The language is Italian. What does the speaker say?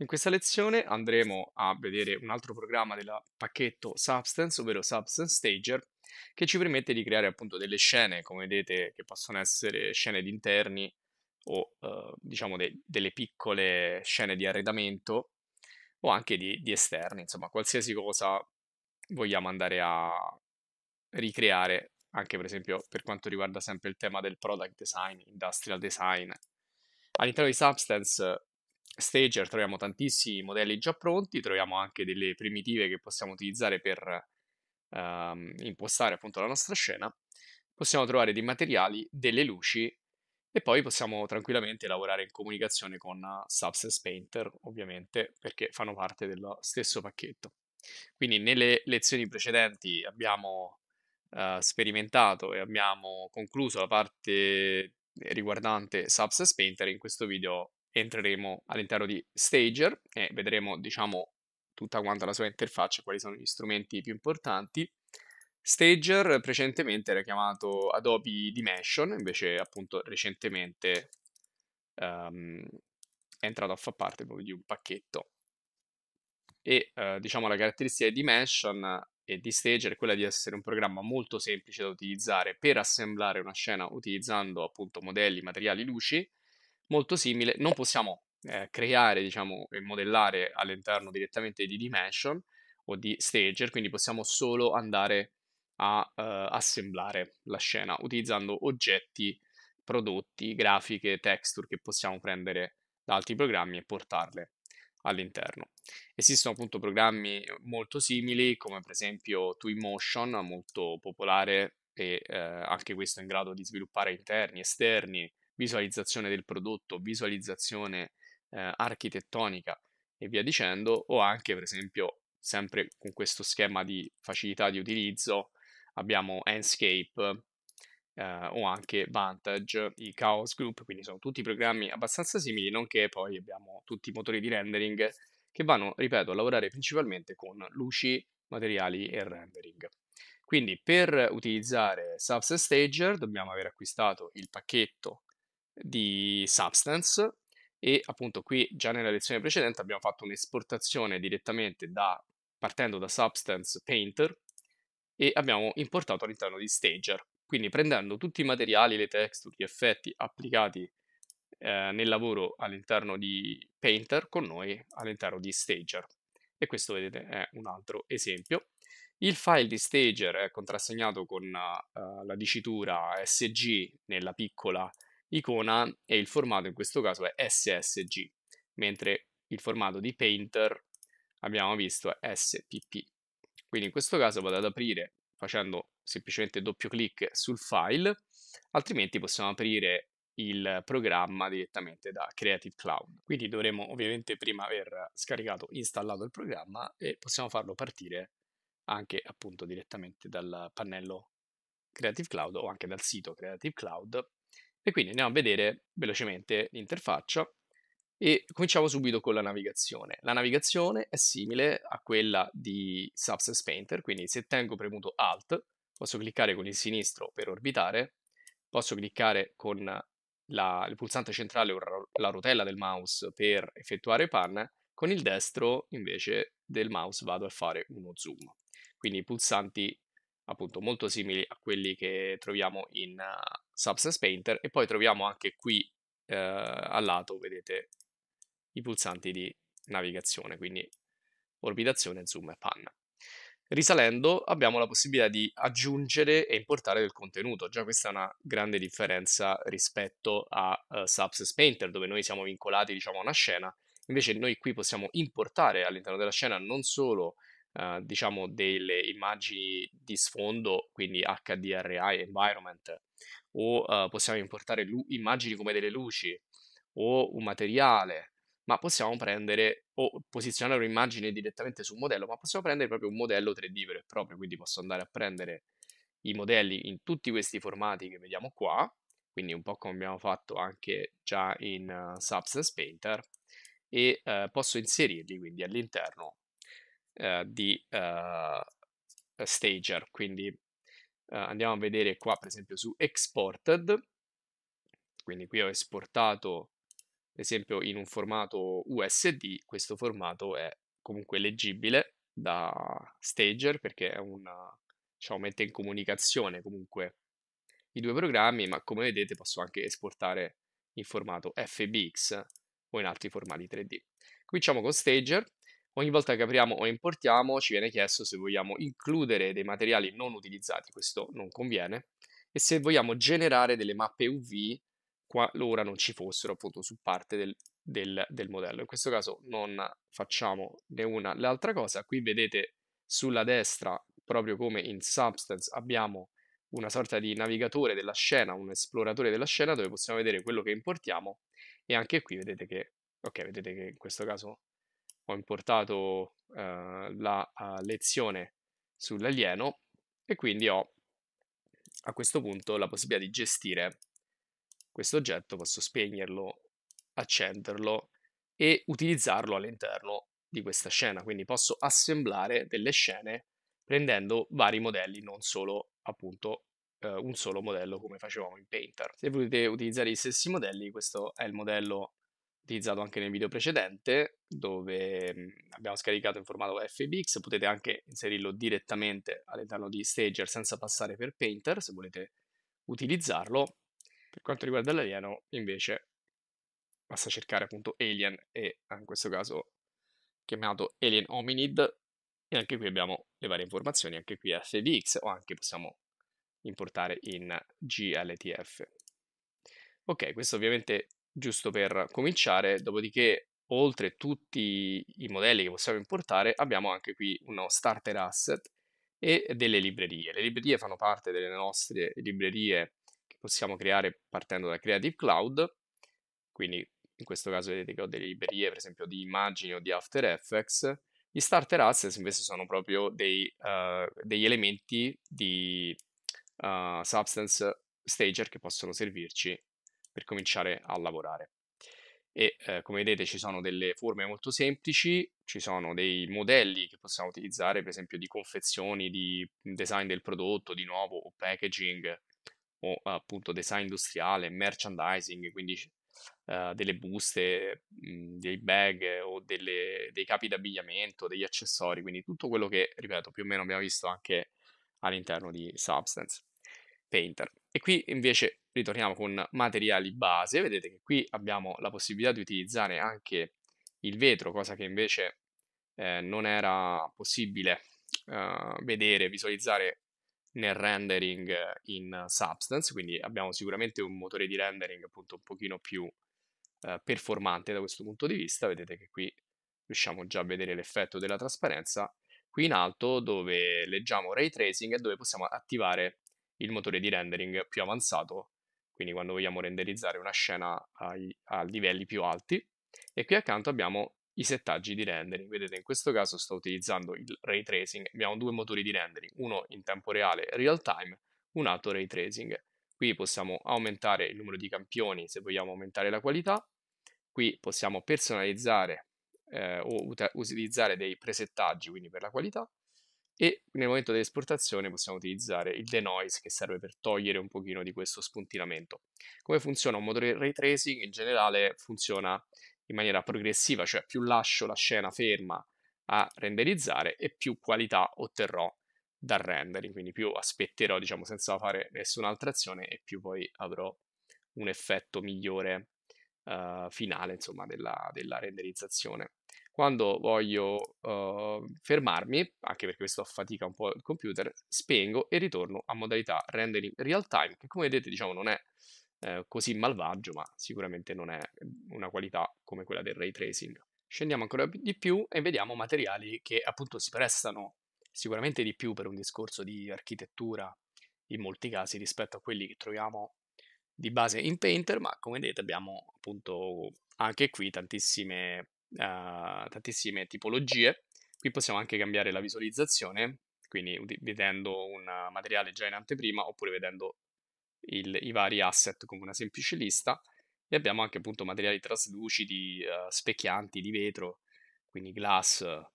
In questa lezione andremo a vedere un altro programma del pacchetto Substance, ovvero Substance Stager, che ci permette di creare appunto delle scene, come vedete, che possono essere scene di interni o eh, diciamo de delle piccole scene di arredamento o anche di, di esterni, insomma qualsiasi cosa vogliamo andare a ricreare, anche per esempio per quanto riguarda sempre il tema del product design, industrial design. All'interno di Substance Stager troviamo tantissimi modelli già pronti, troviamo anche delle primitive che possiamo utilizzare per um, impostare appunto la nostra scena. Possiamo trovare dei materiali, delle luci e poi possiamo tranquillamente lavorare in comunicazione con Substance Painter, ovviamente, perché fanno parte dello stesso pacchetto. Quindi nelle lezioni precedenti abbiamo uh, sperimentato e abbiamo concluso la parte riguardante Substance Painter, in questo video entreremo all'interno di Stager e vedremo, diciamo, tutta quanta la sua interfaccia, quali sono gli strumenti più importanti. Stager precedentemente era chiamato Adobe Dimension, invece appunto recentemente um, è entrato a far parte proprio di un pacchetto. E uh, diciamo la caratteristica di Dimension e di Stager è quella di essere un programma molto semplice da utilizzare per assemblare una scena utilizzando appunto modelli, materiali, luci, molto simile, non possiamo eh, creare diciamo, e modellare all'interno direttamente di dimension o di stager, quindi possiamo solo andare a eh, assemblare la scena utilizzando oggetti, prodotti, grafiche, texture che possiamo prendere da altri programmi e portarle all'interno. Esistono appunto programmi molto simili come per esempio Twinmotion, molto popolare e eh, anche questo è in grado di sviluppare interni, esterni, visualizzazione del prodotto, visualizzazione eh, architettonica e via dicendo, o anche per esempio sempre con questo schema di facilità di utilizzo abbiamo Enscape eh, o anche Vantage, i Chaos Group, quindi sono tutti programmi abbastanza simili, nonché poi abbiamo tutti i motori di rendering che vanno, ripeto, a lavorare principalmente con luci, materiali e rendering. Quindi per utilizzare Subset Stager dobbiamo aver acquistato il pacchetto di Substance e appunto qui già nella lezione precedente abbiamo fatto un'esportazione direttamente da, partendo da Substance Painter e abbiamo importato all'interno di Stager. Quindi prendendo tutti i materiali, le texture, gli effetti applicati eh, nel lavoro all'interno di Painter con noi all'interno di Stager. E questo vedete è un altro esempio. Il file di Stager è contrassegnato con uh, la dicitura SG nella piccola icona e il formato in questo caso è SSG, mentre il formato di Painter abbiamo visto è SPP. Quindi in questo caso vado ad aprire facendo semplicemente doppio clic sul file, altrimenti possiamo aprire il programma direttamente da Creative Cloud. Quindi dovremo ovviamente prima aver scaricato, e installato il programma e possiamo farlo partire anche appunto direttamente dal pannello Creative Cloud o anche dal sito Creative Cloud e quindi andiamo a vedere velocemente l'interfaccia e cominciamo subito con la navigazione. La navigazione è simile a quella di Substance Painter, quindi se tengo premuto Alt posso cliccare con il sinistro per orbitare, posso cliccare con la, il pulsante centrale o la rotella del mouse per effettuare pan, con il destro invece del mouse vado a fare uno zoom. Quindi i pulsanti appunto molto simili a quelli che troviamo in uh, Substance Painter e poi troviamo anche qui uh, al lato, vedete, i pulsanti di navigazione, quindi orbitazione, zoom e pan. Risalendo abbiamo la possibilità di aggiungere e importare del contenuto, già questa è una grande differenza rispetto a uh, Substance Painter dove noi siamo vincolati diciamo a una scena, invece noi qui possiamo importare all'interno della scena non solo eh, diciamo delle immagini di sfondo, quindi HDRI environment, o eh, possiamo importare lu- immagini come delle luci o un materiale, ma possiamo prendere o posizionare un'immagine direttamente su un modello, ma possiamo prendere proprio un modello 3D vero e proprio, quindi posso andare a prendere i modelli in tutti questi formati che vediamo qua, quindi un po' come abbiamo fatto anche già in uh, Substance Painter, e uh, posso inserirli quindi all'interno eh, di eh, stager. Quindi eh, andiamo a vedere qua per esempio su exported, quindi qui ho esportato per esempio in un formato USD, questo formato è comunque leggibile da stager perché è una, diciamo, mette in comunicazione comunque i due programmi, ma come vedete posso anche esportare in formato FBX o in altri formati 3D. Cominciamo con Stager, Ogni volta che apriamo o importiamo ci viene chiesto se vogliamo includere dei materiali non utilizzati, questo non conviene, e se vogliamo generare delle mappe UV qualora non ci fossero appunto su parte del, del, del modello. In questo caso non facciamo né una né l'altra cosa. Qui vedete sulla destra, proprio come in Substance, abbiamo una sorta di navigatore della scena, un esploratore della scena dove possiamo vedere quello che importiamo e anche qui vedete che, ok, vedete che in questo caso ho importato eh, la uh, lezione sull'alieno e quindi ho a questo punto la possibilità di gestire questo oggetto, posso spegnerlo, accenderlo e utilizzarlo all'interno di questa scena, quindi posso assemblare delle scene prendendo vari modelli, non solo appunto eh, un solo modello come facevamo in Painter. Se volete utilizzare gli stessi modelli, questo è il modello utilizzato anche nel video precedente dove mhmm, abbiamo scaricato in formato FBX, potete anche inserirlo direttamente all'interno di Stager senza passare per Painter se volete utilizzarlo. Per quanto riguarda l'alieno invece basta cercare appunto Alien e eh, in questo caso chiamato Alien Hominid e anche qui abbiamo le varie informazioni, anche qui FBX o anche possiamo importare in GLTF. Ok, questo ovviamente giusto per cominciare, dopodiché oltre tutti i modelli che possiamo importare abbiamo anche qui uno starter asset e delle librerie. Le librerie fanno parte delle nostre librerie che possiamo creare partendo da Creative Cloud, quindi in questo caso vedete che ho delle librerie per esempio di immagini o di After Effects, gli starter assets invece sono proprio dei, uh, degli elementi di uh, Substance Stager che possono servirci per cominciare a lavorare. E eh, come vedete ci sono delle forme molto semplici, ci sono dei modelli che possiamo utilizzare, per esempio di confezioni, di design del prodotto, di nuovo, o packaging, o appunto design industriale, merchandising, quindi Uh, delle buste, mh, mhmm, dei bag eh, o delle, dei capi d'abbigliamento, degli accessori, quindi tutto quello che, ripeto, più o meno abbiamo visto anche all'interno di Substance Painter. E qui invece ritorniamo con materiali base, vedete che qui abbiamo la possibilità di utilizzare anche il vetro, cosa che invece eh, non era possibile eh, vedere, visualizzare nel rendering eh, in Substance, quindi abbiamo sicuramente un motore di rendering appunto un pochino più eh, performante da questo punto di vista, vedete che qui riusciamo già a vedere l'effetto della trasparenza, qui in alto dove leggiamo Ray Tracing e dove possiamo attivare il motore di rendering più avanzato quindi quando vogliamo renderizzare una scena ai, a livelli più alti. E qui accanto abbiamo i settaggi di rendering. Vedete, in questo caso sto utilizzando il ray tracing. Abbiamo due motori di rendering, uno in tempo reale, real time, un altro ray tracing. Qui possiamo aumentare il numero di campioni se vogliamo aumentare la qualità. Qui possiamo personalizzare eh, o utilizzare dei presettaggi, quindi per la qualità e nel momento dell'esportazione possiamo utilizzare il denoise che serve per togliere un pochino di questo spuntinamento. Come funziona un motore ray tracing? In generale funziona in maniera progressiva, cioè più lascio la scena ferma a renderizzare e più qualità otterrò dal rendering, quindi più aspetterò diciamo senza fare nessun'altra azione e più poi avrò un effetto migliore uh, finale insomma della, della renderizzazione. Quando voglio uh, fermarmi, anche perché questo affatica un po' il computer, spengo e ritorno a modalità rendering real time, che come vedete diciamo non è eh, così malvagio, ma sicuramente non è una qualità come quella del ray tracing. Scendiamo ancora di più e vediamo materiali che appunto si prestano sicuramente di più per un discorso di architettura in molti casi rispetto a quelli che troviamo di base in Painter, ma come vedete abbiamo appunto anche qui tantissime uh, tantissime tipologie. Qui possiamo anche cambiare la visualizzazione, quindi vedendo un materiale già in anteprima oppure vedendo il, i vari asset come una semplice lista. E abbiamo anche appunto materiali traslucidi, uh, specchianti, di vetro, quindi glass,